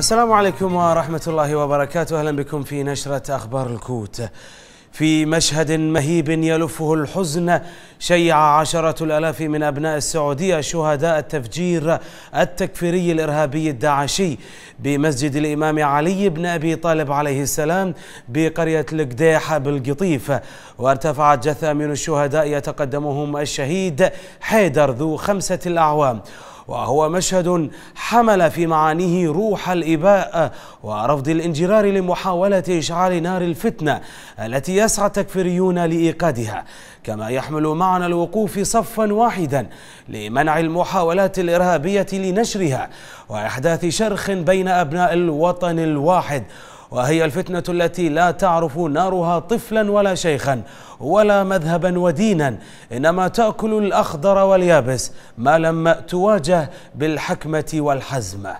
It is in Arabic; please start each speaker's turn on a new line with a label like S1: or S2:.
S1: السلام عليكم ورحمة الله وبركاته أهلا بكم في نشرة أخبار الكوت في مشهد مهيب يلفه الحزن شيع عشرة الألاف من أبناء السعودية شهداء التفجير التكفيري الإرهابي الداعشي بمسجد الإمام علي بن أبي طالب عليه السلام بقرية القديحة بالقطيف وارتفعت جثة من الشهداء يتقدمهم الشهيد حيدر ذو خمسة الأعوام وهو مشهد حمل في معانيه روح الإباء ورفض الانجرار لمحاولة إشعال نار الفتنة التي يسعى التكفيريون لإيقادها كما يحمل معنى الوقوف صفا واحدا لمنع المحاولات الإرهابية لنشرها وإحداث شرخ بين أبناء الوطن الواحد وهي الفتنة التي لا تعرف نارها طفلا ولا شيخا ولا مذهبا ودينا إنما تأكل الأخضر واليابس ما لم تواجه بالحكمة والحزمة